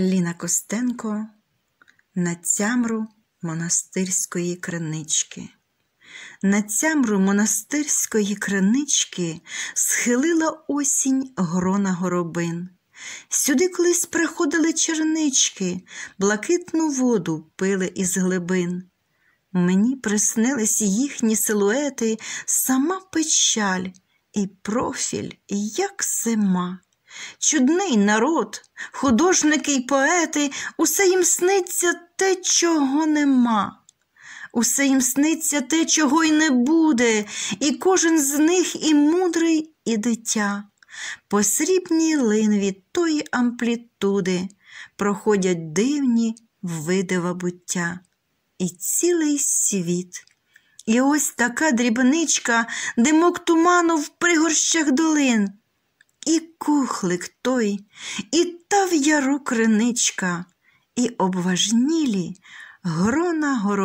Ліна Костенко на цямру монастирської кринички. На цямру монастирської кринички схилила осінь грона горобин. Сюди колись приходили чернички, блакитну воду пили із глибин. Мені приснились їхні силуети, сама печаль і профіль, як зима. Чудний народ, художники й поети, усе їм сниться те, чого нема. Усе їм сниться те, чого й не буде, і кожен з них і мудрий, і дитя. По срібній линві тої амплітуди проходять дивні видива буття і цілий світ. І ось така дрібничка, димок туману в пригорщах долин. І кухлик той, і та в яру криничка, і обважнілі грона горох.